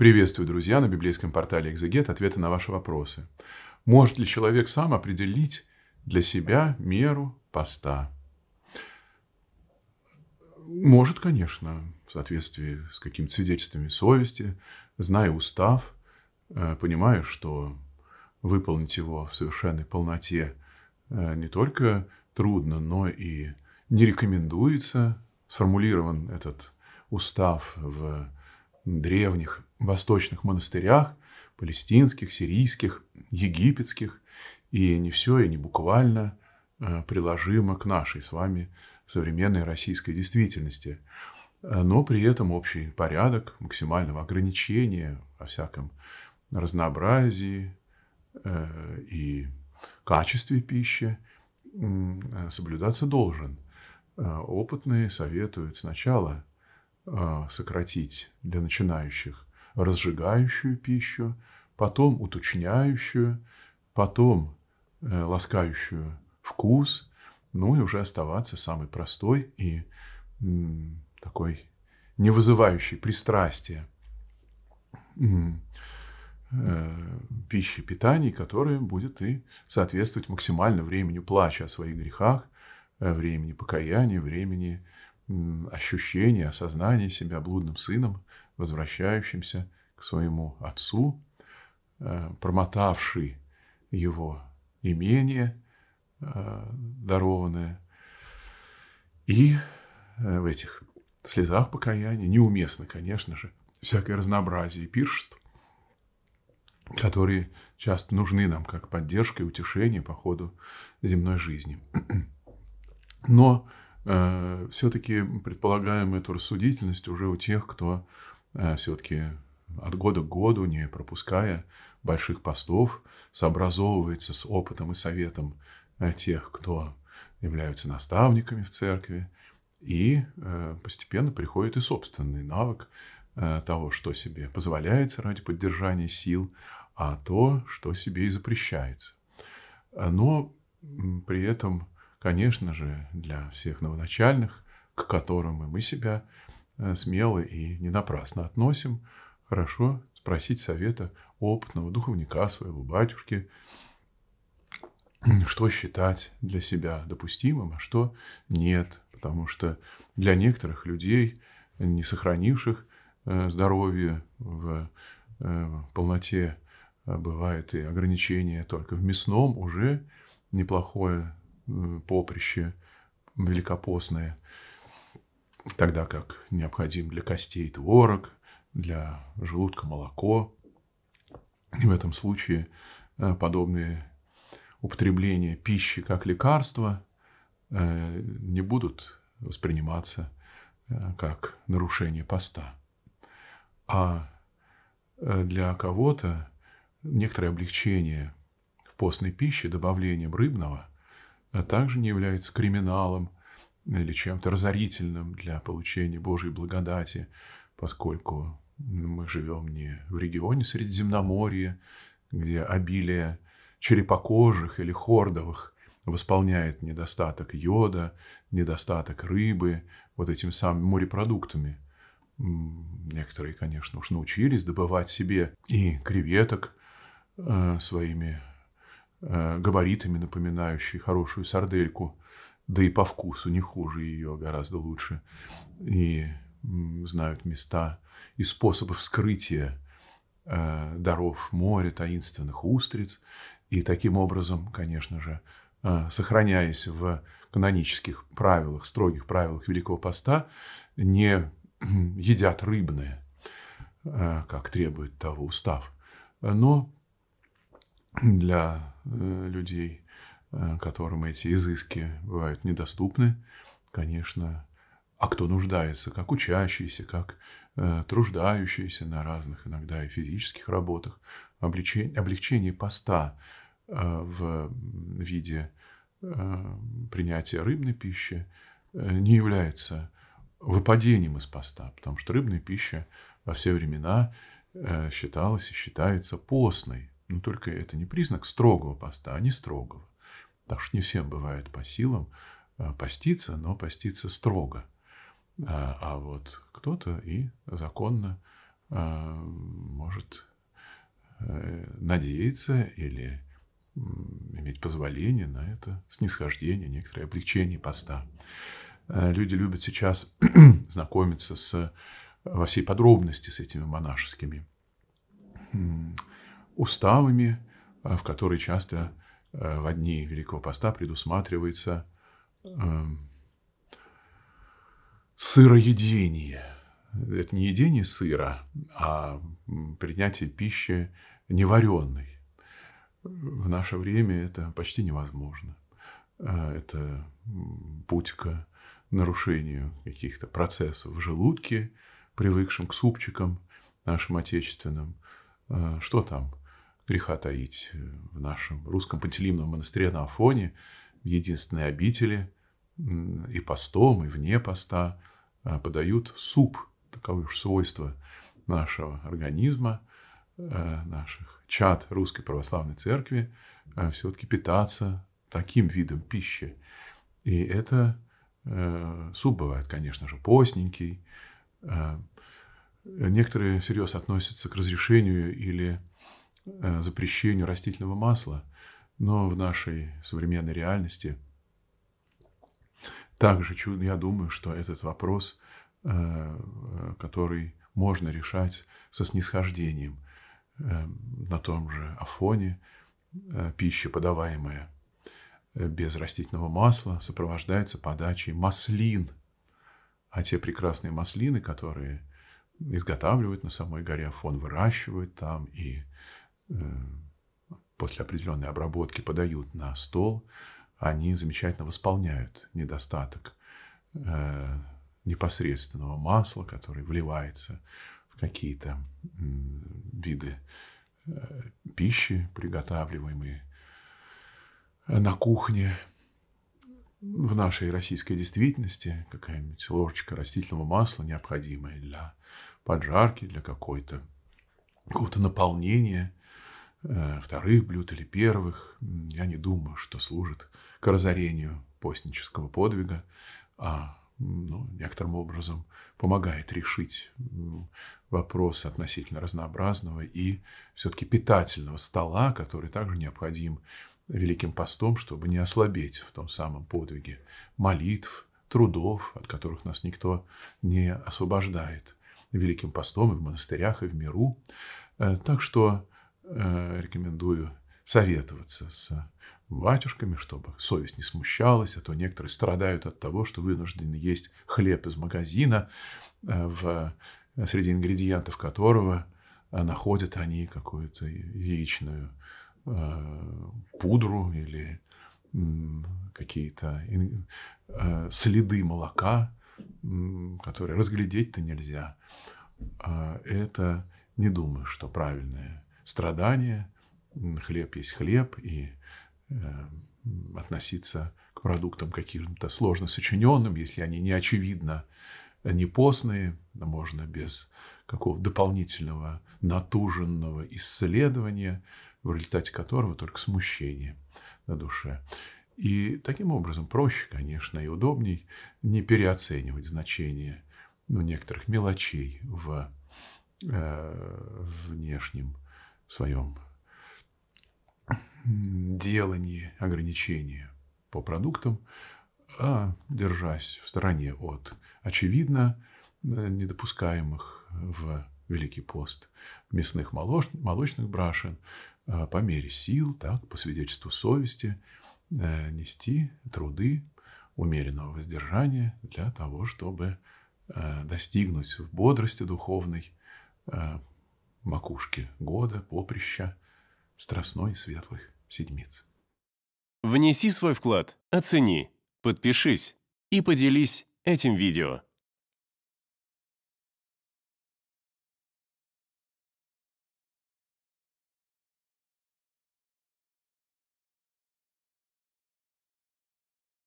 Приветствую, друзья, на библейском портале «Экзегет» ответы на ваши вопросы. Может ли человек сам определить для себя меру поста? Может, конечно, в соответствии с какими-то свидетельствами совести, зная устав, э, понимая, что выполнить его в совершенной полноте э, не только трудно, но и не рекомендуется. Сформулирован этот устав в древних восточных монастырях, палестинских, сирийских, египетских, и не все, и не буквально э, приложимо к нашей с вами современной российской действительности. Но при этом общий порядок максимального ограничения во всяком разнообразии э, и качестве пищи э, соблюдаться должен. Опытные советуют сначала сократить для начинающих разжигающую пищу, потом уточняющую, потом э, ласкающую вкус, ну и уже оставаться самой простой и такой не вызывающей пристрастия э, пищи, питания, которая будет и соответствовать максимально времени плача о своих грехах, э, времени покаяния, времени ощущения, осознания себя блудным сыном, возвращающимся к своему отцу, э, промотавший его имение, э, дарованное, и э, в этих слезах покаяния неуместно, конечно же, всякое разнообразие пиршеств, которые часто нужны нам как поддержка и утешение по ходу земной жизни. Но э, все-таки предполагаем эту рассудительность уже у тех, кто Э, все-таки от года к году, не пропуская больших постов, сообразовывается с опытом и советом э, тех, кто являются наставниками в церкви, и э, постепенно приходит и собственный навык того, что себе позволяется ради поддержания сил, а то, что себе и запрещается. Но при этом, конечно же, для всех новоначальных, к которым и мы себя Э, смело и не напрасно относим, хорошо спросить совета опытного духовника своего, батюшки, что считать для себя допустимым, а что нет. Потому что для некоторых людей, не сохранивших э, здоровье в э, полноте, бывает и ограничение только в мясном уже неплохое поприще великопостное – тогда как необходим для костей творог, для желудка молоко. И в этом случае э, подобные употребления пищи как лекарства э, не будут восприниматься э, как нарушение поста. А для кого-то некоторое облегчение в постной пище добавлением рыбного а также не является криминалом – или чем-то разорительным для получения Божьей благодати, поскольку мы живем не в регионе Средиземноморья, где обилие черепокожих или хордовых восполняет недостаток йода, недостаток рыбы вот этими самыми морепродуктами. Некоторые, конечно, уж научились добывать себе и креветок э, своими э, габаритами, напоминающие хорошую сардельку – да и по вкусу не хуже ее, гораздо лучше. И знают места и способы вскрытия э, даров моря, таинственных устриц. И таким образом, конечно же, э, сохраняясь в канонических правилах, строгих правилах Великого Поста, не едят рыбные, э, как требует того устав, но для э, людей Э, которым эти изыски бывают недоступны, конечно, а кто нуждается, как учащийся, как э, труждающийся на разных иногда и физических работах, облегчение, облегчение поста э, в виде э, принятия рыбной пищи э, не является выпадением из поста, потому что рыбная пища во все времена э, считалась и считается постной. Но только это не признак строгого поста, а не строгого так что не всем бывает по силам э, поститься, но поститься строго. Э, а вот кто-то и законно э, может надеяться или иметь позволение на это снисхождение, некоторое облегчение поста. Люди любят сейчас знакомиться с, во всей подробности с этими монашескими уставами, в которые часто Э, в одни Великого Поста предусматривается эм, сыроедение. Это не едение сыра, а принятие пищи невареной. В наше время это почти невозможно. Э, это путь к нарушению каких-то процессов в желудке, привыкшим к супчикам нашим отечественным. Э, что там? греха таить, э, в нашем русском пантелейном монастыре на Афоне, в единственной обители, и постом, и вне поста э, подают суп, таковы уж свойства нашего организма, э, наших чат Русской Православной Церкви, все-таки питаться таким видом пищи. И это суп бывает, конечно же, постненький. Некоторые всерьез относятся к разрешению или Э, запрещению растительного масла, но в нашей современной реальности также, я думаю, что этот вопрос, э, э, который можно решать со снисхождением на том же Афоне, пища, подаваемая без растительного масла, сопровождается подачей маслин. А те прекрасные маслины, которые изготавливают на самой горе Афон, выращивают там и Э, после определенной обработки подают на стол, они замечательно восполняют недостаток э, непосредственного масла, который вливается в какие-то виды э, пищи, приготавливаемые на кухне. В нашей российской действительности какая-нибудь ложечка растительного масла, необходимая для поджарки, для какой-то какого-то наполнения Э, вторых блюд или первых, я не думаю, что служит к разорению постнического подвига, а ну, некоторым образом помогает решить вопросы относительно разнообразного и все-таки питательного стола, который также необходим Великим постом, чтобы не ослабеть в том самом подвиге молитв, трудов, от которых нас никто не освобождает. Великим постом и в монастырях, и в миру. Э, так что Э, рекомендую советоваться с батюшками, чтобы совесть не смущалась, а то некоторые страдают от того, что вынуждены есть хлеб из магазина, э, в, э, среди ингредиентов которого находят они какую-то яичную пудру или какие-то следы молока, которые разглядеть-то нельзя. А это не думаю, что правильное страдания, хлеб есть хлеб, и эм, относиться к продуктам каким-то сложно сочиненным, если они не очевидно э, не постные, можно без какого-то дополнительного натуженного исследования, в результате которого только смущение на душе. И таким образом проще, конечно, и удобней не переоценивать значение ну, некоторых мелочей в э, внешнем своем делании ограничений по продуктам, а держась в стороне от очевидно э, недопускаемых в Великий пост мясных молочных брашен, а по мере сил, так, по свидетельству совести, э, нести труды умеренного воздержания для того, чтобы э, достигнуть в бодрости духовной макушки года, поприща, страстной и светлых седмиц. Внеси свой вклад, оцени, подпишись и поделись этим видео.